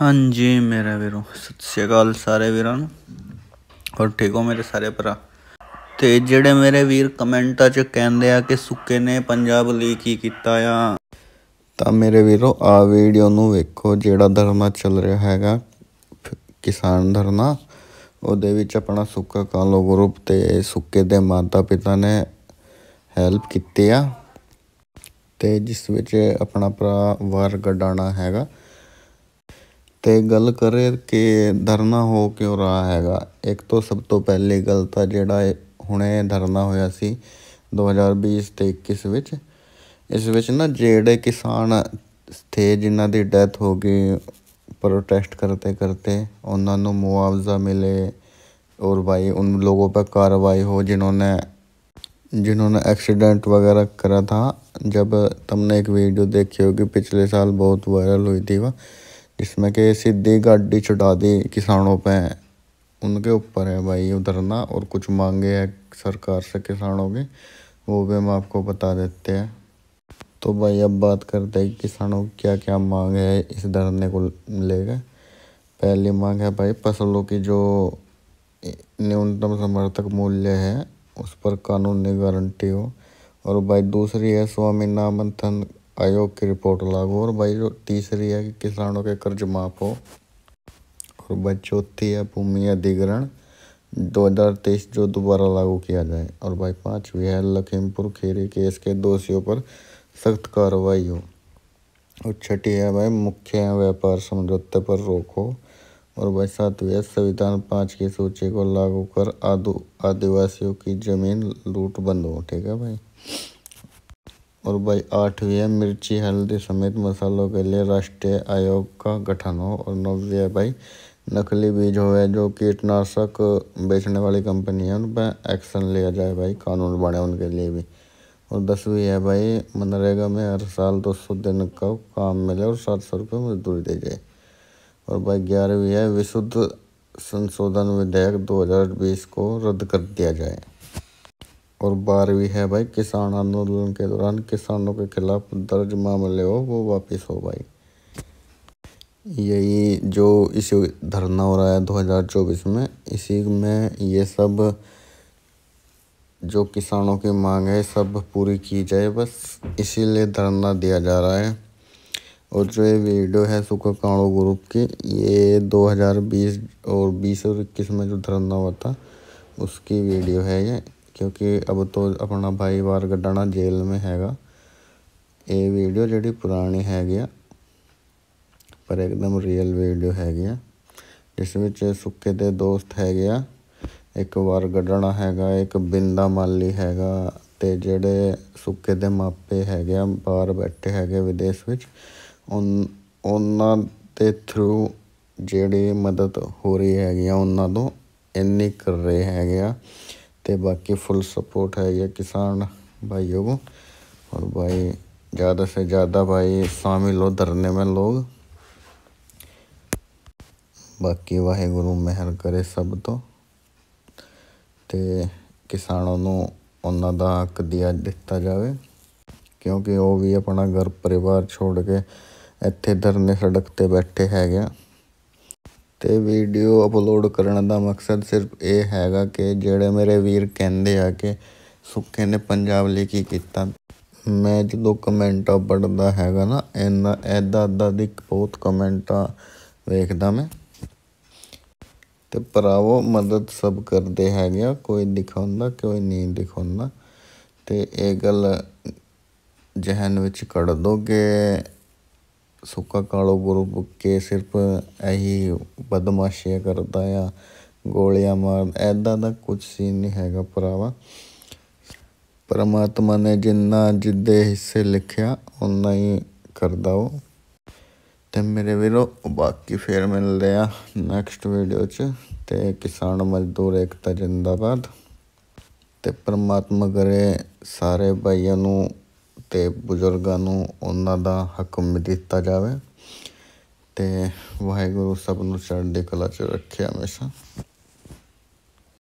ਹਾਂਜੀ ਮੇਰੇ ਵੀਰੋ ਸਤਿ ਸ਼੍ਰੀ ਅਕਾਲ ਸਾਰੇ ਵੀਰਾਂ ਨੂੰ ਔਰ ਠੀਕ ਹੋ ਮੇਰੇ ਸਾਰੇ ਭਰਾ ਤੇ ਜਿਹੜੇ ਮੇਰੇ ਵੀਰ ਕਮੈਂਟਾਂ 'ਚ ਕਹਿੰਦੇ ਆ ਕਿ ਸੁੱਕੇ ਨੇ ਪੰਜਾਬ ਲਈ ਕੀ ਕੀਤਾ ਆ ਤਾਂ ਮੇਰੇ ਵੀਰੋ ਆ ਵੀਡੀਓ ਨੂੰ ਵੇਖੋ ਜਿਹੜਾ ਧਰਮਾ ਚੱਲ ਰਿਹਾ ਹੈਗਾ ਕਿਸਾਨ ਧਰਨਾ ਉਹਦੇ ਵਿੱਚ ਆਪਣਾ ਸੁੱਕਾ ਕਾਲੋ ਗਰੁੱਪ ਤੇ ਸੁੱਕੇ ਦੇ ਮਾਤਾ ਪਿਤਾ ਨੇ ਹੈਲਪ ਕੀਤੀ ਆ ਤੇ ਜਿਸ ਵਿੱਚ ਆਪਣਾ ਭਰਾ ਵਾਰ ਗੱਡਾਣਾ ਹੈਗਾ ਤੇ ਗੱਲ ਕਰੇ ਕਿ ਧਰਨਾ ਹੋ ਕਿਉਂ ਰਹਾ ਹੈਗਾ ਇੱਕ ਤੋਂ ਸਭ ਤੋਂ ਪਹਿਲੇ ਗਲਤ ਆ ਜਿਹੜਾ ਹੁਣੇ ਧਰਨਾ ਹੋਇਆ ਸੀ 2020 ਤੇ 21 ਵਿੱਚ ਇਸ ਵਿੱਚ ਨਾ ਜਿਹੜੇ ਕਿਸਾਨ ਸਥੇ ਜਿਨ੍ਹਾਂ ਦੀ ਡੈਥ ਹੋ ਗਈ ਪ੍ਰੋਟੈਸਟ ਕਰਤੇ ਕਰਤੇ ਉਹਨਾਂ ਨੂੰ ਮੁਆਵਜ਼ਾ ਮਿਲੇ ਔਰ ਭਾਈ ਉਹਨ ਲੋਕੋ ਪਰ ਕਾਰਵਾਈ ਹੋ ਜਿਨ੍ਹਾਂ ਨੇ ਜਿਨ੍ਹਾਂ ਨੇ ਐਕਸੀਡੈਂਟ ਵਗੈਰਾ ਕਰਾ ਥਾ ਜਬ ਤੁਮਨੇ ਇੱਕ ਵੀਡੀਓ ਦੇਖੀ ਹੋਗੀ ਪਿਛਲੇ ਸਾਲ ਬਹੁਤ ਵਾਇਰਲ ਹੋਈ ਥੀ ਵਾ इसमें के सीधी गाड़ी छुटा दी किसानों पे उनके ऊपर है भाई उधर ना और कुछ मांगे है सरकार से किसानों के वो भी हम आपको बता देते हैं तो भाई अब बात करते हैं किसानों की क्या क्या मांग है इस धरने को लेकर पहली मांग है भाई फसलों की जो न्यूनतम समर्थक मूल्य है उस पर कानूनी गारंटी हो और भाई दूसरी है नामंथन आयोग की रिपोर्ट लागू और भाई जो तीसरी है कि किसानों के कर्ज माफ हो और भाई चौथी है भूमि अधिग्रहण 2023 जो दोबारा लागू किया जाए और भाई पांचवी है लखीमपुर खीरी केस के दोषियों पर सख्त कार्रवाई हो और छठी है भाई मुख्य व्यापार समझौते पर रोक हो और भाई सातवीं है संविधान पाँच की सूची को लागू कर आदिवासियों की जमीन लूट बंद हो ठीक है भाई और भाई आठवीं है मिर्ची हल्दी समेत मसालों के लिए राष्ट्रीय आयोग का गठन हो और नौवीं है भाई नकली बीज हो जो कीटनाशक बेचने वाली कंपनी है उन पर एक्शन लिया जाए भाई कानून बने उनके लिए भी और दसवीं है भाई मनरेगा में हर साल दो सौ दिन का काम मिले और सात सौ रुपये मजदूरी दी जाए और भाई ग्यारहवीं है विशुद्ध संशोधन विधेयक दो को रद्द कर दिया जाए और बारहवीं है भाई किसान आंदोलन के दौरान किसानों के खिलाफ दर्ज मामले हो वो वापस हो भाई यही जो इस धरना हो रहा है 2024 में इसी में ये सब जो किसानों की मांग है सब पूरी की जाए बस इसीलिए धरना दिया जा रहा है और जो ये वीडियो है काणो ग्रुप की ये 2020 और बीस और इक्कीस में जो धरना हुआ था उसकी वीडियो है ये ਕਿਉਂਕਿ ਅਬ ਤੋਂ ਆਪਣਾ ਭਾਈ ਵਾਰ ਗੱਡਣਾ ਜੇਲ੍ਹ ਮੇ ਹੈਗਾ ਇਹ ਵੀਡੀਓ ਜਿਹੜੀ ਪੁਰਾਣੀ ਹੈਗੀ ਆ ਪਰ ਇੱਕਦਮ ਰੀਅਲ ਵੀਡੀਓ ਹੈਗੀ ਆ ਜਿਸ ਵਿੱਚ ਸੁੱਕੇ ਦੇ ਦੋਸਤ ਹੈਗੇ ਆ ਇੱਕ ਵਾਰ ਗੱਡਣਾ ਹੈਗਾ ਇੱਕ ਬਿੰਦਾ ਮਾਲੀ ਹੈਗਾ ਤੇ ਜਿਹੜੇ ਸੁੱਕੇ ਦੇ ਮਾਪੇ ਹੈਗੇ ਆ ਬਾਹਰ ਬੈਠੇ ਹੈਗੇ ਵਿਦੇਸ਼ ਵਿੱਚ ਉਹਨਾਂ ਦੇ ਥਰੂ ਜਿਹੜੀ ਮਦਦ ਹੋ ਰਹੀ ਹੈਗੀ ਆ ਉਹਨਾਂ ਤੋਂ ਇੰਨੀ ਕਰ ਰਹੇ ਹੈਗੇ ਆ ਤੇ ਬਾਕੀ ਫੁੱਲ ਸਪੋਰਟ ਹੈ ਇਹ ਕਿਸਾਨ ਭਾਈਓ ਨੂੰ ਔਰ ਭਾਈ ਜਿਆਦਾ ਸੇ ਜਿਆਦਾ ਭਾਈ शामिल हो ਧਰਨੇ में ਲੋਗ ਬਾਕੀ ਵਾਹਿਗੁਰੂ ਮਿਹਰ ਕਰੇ ਸਭ ਤੋਂ ਤੇ ਕਿਸਾਨਾਂ ਨੂੰ ਉਹਨਾਂ ਦਾ ਹੱਕ ਦਿਆ ਦਿੱਤਾ ਜਾਵੇ ਕਿਉਂਕਿ ਉਹ ਵੀ ਆਪਣਾ ਘਰ ਪਰਿਵਾਰ ਛੋੜ ਕੇ ਇੱਥੇ ਧਰਨੇ ਸੜਕ ਤੇ ਬੈਠੇ ਹੈਗੇ ਆ ਤੇ ਵੀਡੀਓ ਅਪਲੋਡ ਕਰਨ ਦਾ ਮਕਸਦ ਸਿਰਫ ਇਹ ਹੈਗਾ ਕਿ ਜਿਹੜੇ ਮੇਰੇ ਵੀਰ ਕਹਿੰਦੇ ਆ ਕਿ ਸੁੱਖੇ ਨੇ ਪੰਜਾਬ ਲਈ ਕੀ ਕੀਤਾ ਮੈਂ ਜਦੋਂ ਕਮੈਂਟਾਂ ਪੜਦਾ ਹੈਗਾ ਨਾ ਇੰਨਾ ਐਦਾ ਐਦਾ ਦੀ ਬਹੁਤ ਕਮੈਂਟਾਂ ਵੇਖਦਾ ਮੈਂ ਤੇ ਭਰਾਵੋ ਮਦਦ ਸਭ ਕਰਦੇ ਹੈਗੇ ਆ ਕੋਈ ਦਿਖਾਉਂਦਾ ਕੋਈ ਨਹੀਂ ਦਿਖਾਉਂਦਾ ਤੇ ਇਹ ਗੱਲ ਜਹਨ ਵਿੱਚ ਕੜ ਦੋਗੇ ਸੁੱਕਾ ਕਾਲੋ ਗਰੁੱਪ ਕੇ ਸਿਰਫ ਇਹੀ ਬਦਮਾਸ਼ੀਆਂ ਕਰਦਾ ਆ ਗੋਲੀਆਂ ਮਾਰ ਐਦਾਂ ਦਾ ਕੁਝ ਸੀਨ ਨਹੀਂ ਹੈਗਾ ਭਰਾਵਾ ਪਰਮਾਤਮਾ ਨੇ ਜਿੰਨਾ ਜਿੱਦੇ ਹਿੱਸੇ ਲਿਖਿਆ ਉਨਾ ਹੀ ਕਰਦਾ ਉਹ ਤੇ ਮੇਰੇ ਵੀਰੋ ਬਾਕੀ ਫੇਰ ਮਿਲਦੇ ਆ ਨੈਕਸਟ ਵੀਡੀਓ 'ਚ ਤੇ ਕਿਸਾਨ ਮਜ਼ਦੂਰ ਇਕਤਾ ਜਿੰਦਾਬਾਦ ਤੇ ਪਰਮਾਤਮਾ ਕਰੇ ਸਾਰੇ ਭਾਈਆਂ ਨੂੰ ਤੇ ਬਜ਼ੁਰਗਾਂ ਨੂੰ ਉਹਨਾਂ ਦਾ ਹੁਕਮ ਦਿੱਤਾ ਜਾਵੇ ਤੇ ਵਾਹਿਗੁਰੂ ਸਭ ਨੂੰ ਚੜ੍ਹਦੀ ਕਲਾ 'ਚ ਰੱਖੇ ਹਮੇਸ਼ਾ